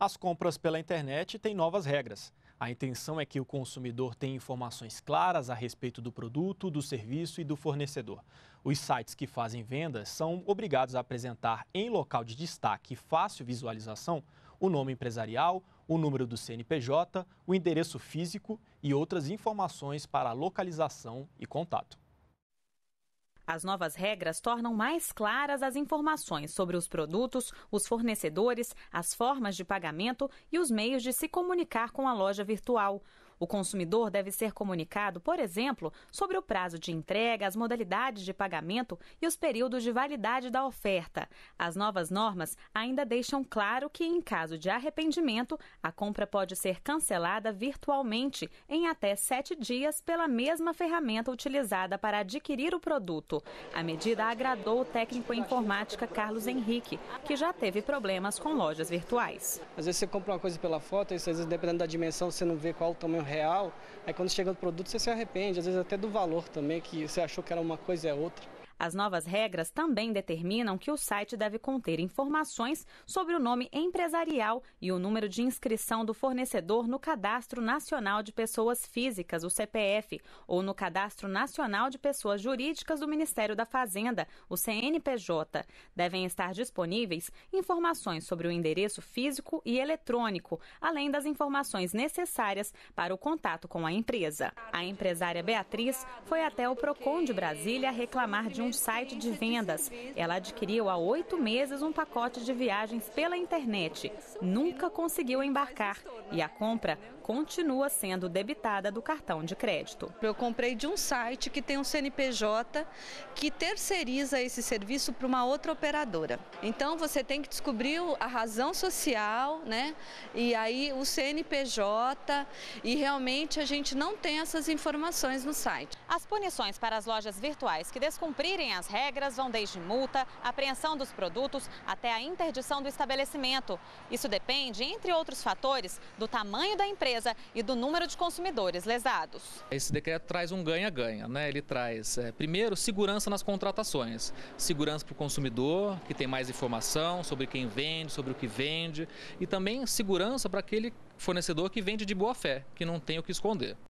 As compras pela internet têm novas regras. A intenção é que o consumidor tenha informações claras a respeito do produto, do serviço e do fornecedor. Os sites que fazem vendas são obrigados a apresentar em local de destaque e fácil visualização o nome empresarial, o número do CNPJ, o endereço físico e outras informações para localização e contato. As novas regras tornam mais claras as informações sobre os produtos, os fornecedores, as formas de pagamento e os meios de se comunicar com a loja virtual. O consumidor deve ser comunicado, por exemplo, sobre o prazo de entrega, as modalidades de pagamento e os períodos de validade da oferta. As novas normas ainda deixam claro que, em caso de arrependimento, a compra pode ser cancelada virtualmente em até sete dias pela mesma ferramenta utilizada para adquirir o produto. A medida agradou o técnico em informática Carlos Henrique, que já teve problemas com lojas virtuais. Às vezes você compra uma coisa pela foto e às vezes, dependendo da dimensão, você não vê qual o tamanho real, aí quando chega o produto você se arrepende, às vezes até do valor também, que você achou que era uma coisa é outra. As novas regras também determinam que o site deve conter informações sobre o nome empresarial e o número de inscrição do fornecedor no Cadastro Nacional de Pessoas Físicas, o CPF, ou no Cadastro Nacional de Pessoas Jurídicas do Ministério da Fazenda, o CNPJ. Devem estar disponíveis informações sobre o endereço físico e eletrônico, além das informações necessárias para o contato com a empresa. A empresária Beatriz foi até o Procon de Brasília reclamar de um um site de vendas. Ela adquiriu há oito meses um pacote de viagens pela internet. Nunca conseguiu embarcar e a compra continua sendo debitada do cartão de crédito. Eu comprei de um site que tem um CNPJ que terceiriza esse serviço para uma outra operadora. Então você tem que descobrir a razão social, né? E aí o CNPJ e realmente a gente não tem essas informações no site. As punições para as lojas virtuais que descumprirem cumprirem as regras vão desde multa, apreensão dos produtos até a interdição do estabelecimento. Isso depende, entre outros fatores, do tamanho da empresa e do número de consumidores lesados. Esse decreto traz um ganha-ganha, né? Ele traz, é, primeiro, segurança nas contratações, segurança para o consumidor, que tem mais informação sobre quem vende, sobre o que vende, e também segurança para aquele fornecedor que vende de boa fé, que não tem o que esconder.